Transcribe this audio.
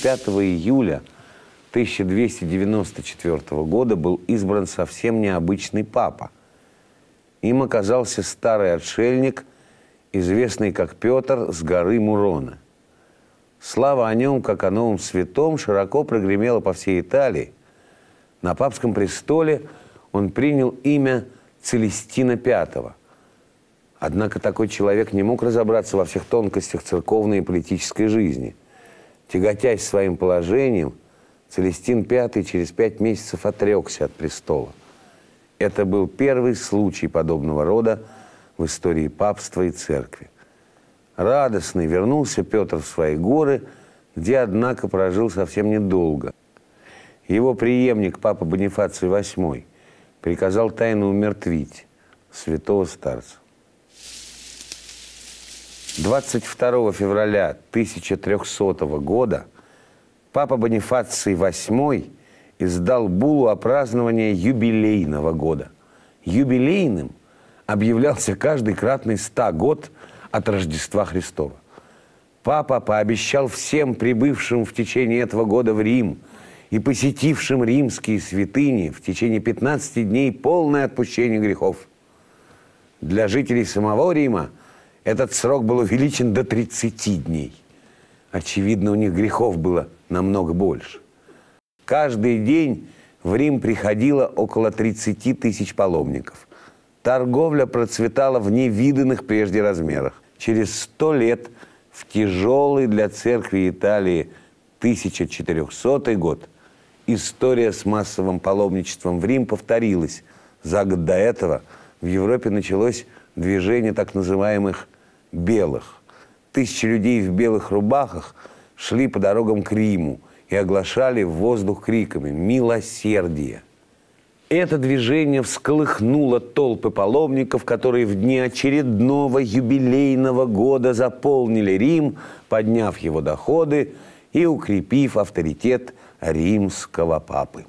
5 июля 1294 года был избран совсем необычный папа. Им оказался старый отшельник, известный как Петр с горы Мурона. Слава о нем, как о новом святом, широко прогремела по всей Италии. На папском престоле он принял имя Целестина V. Однако такой человек не мог разобраться во всех тонкостях церковной и политической жизни – Тяготясь своим положением, Целестин V через пять месяцев отрекся от престола. Это был первый случай подобного рода в истории папства и церкви. Радостный вернулся Петр в свои горы, где, однако, прожил совсем недолго. Его преемник, папа Бонифаций VIII, приказал тайно умертвить святого старца. 22 февраля 1300 года папа Бонифаций VIII издал булу о праздновании юбилейного года. Юбилейным объявлялся каждый кратный 100 год от Рождества Христова. Папа пообещал всем прибывшим в течение этого года в Рим и посетившим римские святыни в течение 15 дней полное отпущение грехов. Для жителей самого Рима – этот срок был увеличен до 30 дней. Очевидно, у них грехов было намного больше. Каждый день в Рим приходило около 30 тысяч паломников. Торговля процветала в невиданных прежде размерах. Через сто лет, в тяжелый для церкви Италии 1400 год, история с массовым паломничеством в Рим повторилась. За год до этого в Европе началось движение так называемых белых. Тысячи людей в белых рубахах шли по дорогам к Риму и оглашали в воздух криками «Милосердие!». Это движение всколыхнуло толпы паломников, которые в дни очередного юбилейного года заполнили Рим, подняв его доходы и укрепив авторитет римского папы.